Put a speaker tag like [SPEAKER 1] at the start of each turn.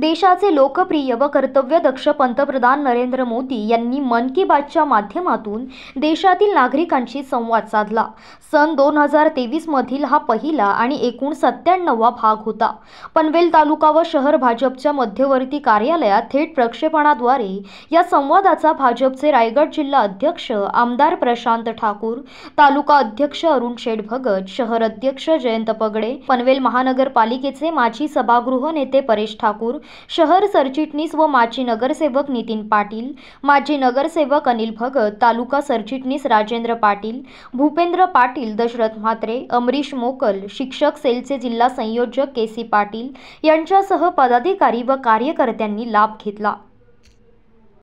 [SPEAKER 1] देशाचे लोकप्रिय व कर्तव्यदक्ष पंतप्रधान नरेंद्र मोदी यांनी मन की बातच्या माध्यमातून देशातील नागरिकांशी संवाद साधला सन दोन हजार तेवीसमधील हा पहिला आणि एकूण सत्त्याण्णववा भाग होता पनवेल तालुका व शहर भाजपच्या मध्यवर्ती कार्यालयात थेट प्रक्षेपणाद्वारे या संवादाचा भाजपचे रायगड जिल्हा अध्यक्ष आमदार प्रशांत ठाकूर तालुका अध्यक्ष अरुण शेठ भगत शहर अध्यक्ष जयंत पगडे पनवेल महानगरपालिकेचे माजी सभागृह नेते परेश ठाकूर शहर सरचिटणीस व माजी नगरसेवक नितीन पाटील माजी नगरसेवक अनिल भगत तालुका सरचिटणीस राजेंद्र पाटील भूपेंद्र पाटील दशरथ म्हात्रे अमरीश मोकल शिक्षक सेलचे जिल्हा संयोजक के सी पाटील यांच्यासह पदाधिकारी व कार्यकर्त्यांनी लाभ घेतला